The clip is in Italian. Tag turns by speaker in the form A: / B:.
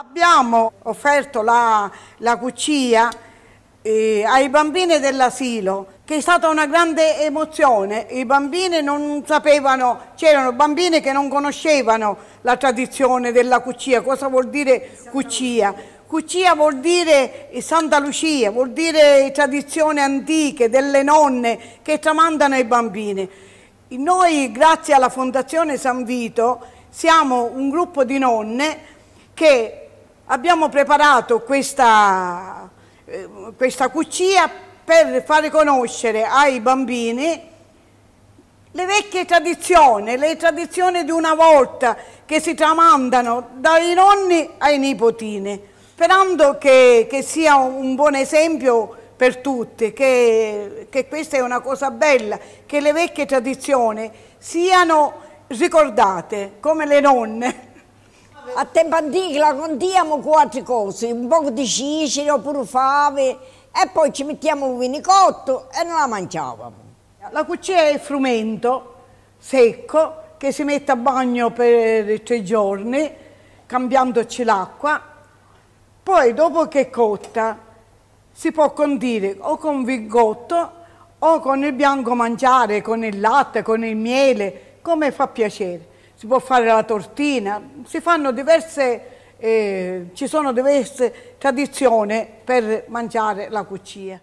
A: Abbiamo offerto la, la cuccia eh, ai bambini dell'asilo, che è stata una grande emozione. I bambini non sapevano, c'erano bambini che non conoscevano la tradizione della cuccia. Cosa vuol dire cuccia? Cuccia vuol dire Santa Lucia, vuol dire tradizioni antiche delle nonne che tramandano ai bambini. Noi, grazie alla Fondazione San Vito, siamo un gruppo di nonne che Abbiamo preparato questa, eh, questa cuccia per fare conoscere ai bambini le vecchie tradizioni, le tradizioni di una volta che si tramandano dai nonni ai nipotini, sperando che, che sia un buon esempio per tutti, che, che, questa è una cosa bella, che le vecchie tradizioni siano
B: ricordate come le nonne a tempo antico la contiamo quattro cose, un po' di cicero, pure fave e poi ci mettiamo un cotto e non la mangiavamo. La cucina è il frumento
A: secco che si mette a bagno per tre giorni cambiandoci l'acqua, poi dopo che è cotta si può condire o con vigotto o con il bianco mangiare, con il latte, con il miele, come fa piacere si può fare la tortina, si fanno diverse, eh, ci sono diverse tradizioni per mangiare la cucina.